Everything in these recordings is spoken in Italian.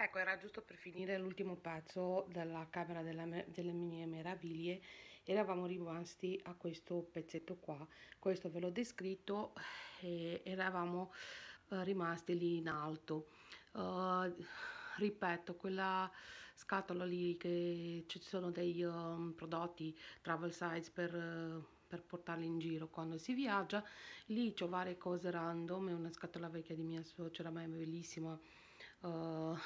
Ecco, era giusto per finire l'ultimo pezzo della Camera della, delle mie meraviglie. Eravamo rimasti a questo pezzetto qua, questo ve l'ho descritto, e eh, eravamo uh, rimasti lì in alto. Uh, ripeto, quella scatola lì che ci sono dei um, prodotti travel size per... Uh, per portarli in giro quando si viaggia lì ho varie cose random è una scatola vecchia di mia suocera ma è bellissima uh,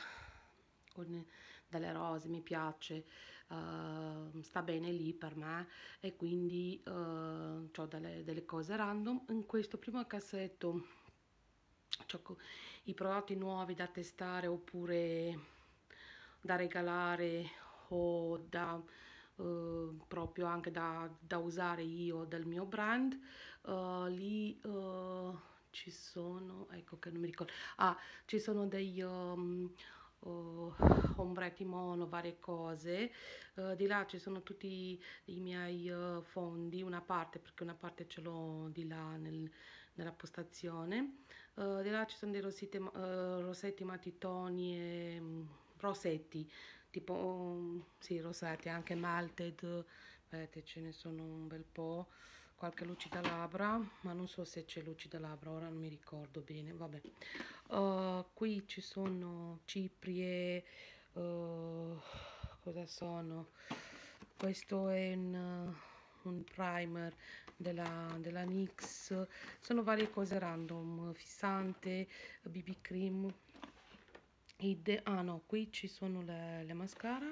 con delle rose, mi piace, uh, sta bene lì per me e quindi uh, ehm, ho delle, delle cose random. In questo primo cassetto ho i prodotti nuovi da testare oppure da regalare o da... Uh, proprio anche da, da, usare io del mio brand uh, lì uh, ci sono ecco che non mi ricordo ah ci sono dei um, oh, ombretti mono, varie cose. Uh, di là ci sono tutti i miei uh, fondi, una parte perché una parte ce l'ho di là nel, nella postazione. Uh, di là ci sono dei rosite, rossetti matitoni e um, mm, rosetti, tipo um, sì, rosati, anche malted, vedete ce ne sono un bel po' qualche lucida labbra ma non so se c'è lucida labbra ora non mi ricordo bene vabbè uh, qui ci sono ciprie uh, cosa sono questo è un, eh, un primer della, della NYX sono varie cose random fissante bb cream ah no qui ci sono le, le mascara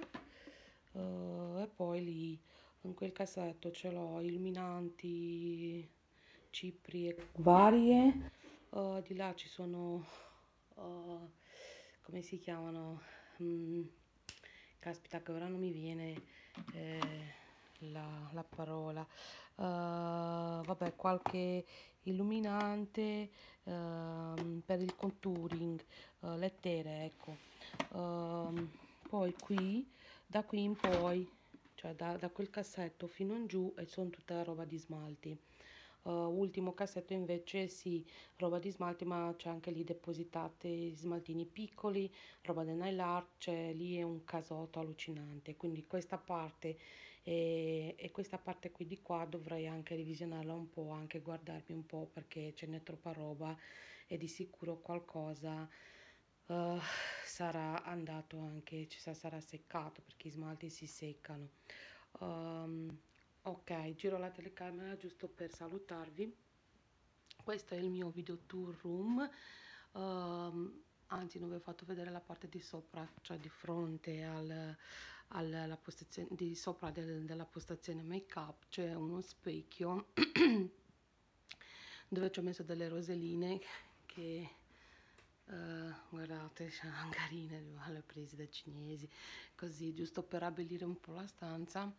uh, e poi lì in quel cassetto ce l'ho illuminanti, cipri e varie, uh, di là ci sono, uh, come si chiamano, mm, caspita che ora non mi viene eh, la, la, parola, uh, vabbè qualche illuminante ehm, per il contouring, eh, lettere ecco, ehm, poi qui, da qui in poi cioè da, da quel cassetto fino in giù e sono tutta roba di smalti uh, ultimo cassetto invece sì roba di smalti ma c'è anche lì depositate smaltini piccoli roba del nail art cioè lì è un casotto allucinante quindi questa parte e, e questa parte qui di qua dovrei anche revisionarla un po' anche guardarmi un po' perché ce n'è troppa roba e di sicuro qualcosa uh, sarà andato anche, cioè sarà seccato perché i smalti si seccano. Um, ok, giro la telecamera giusto per salutarvi. Questo è il mio video tour room. Um, anzi non vi ho fatto vedere la parte di sopra cioè di fronte al, alla postazione di sopra del, della postazione make up c'è uno specchio dove ci ho messo delle roseline che eh, guardate, sono carine le prese da cinesi, così giusto per abbellire un po' la stanza.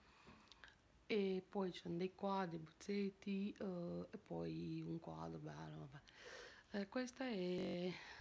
E poi ci sono dei quadri, bozzetti uh, eh, e poi un quadro bello. Eh, questa è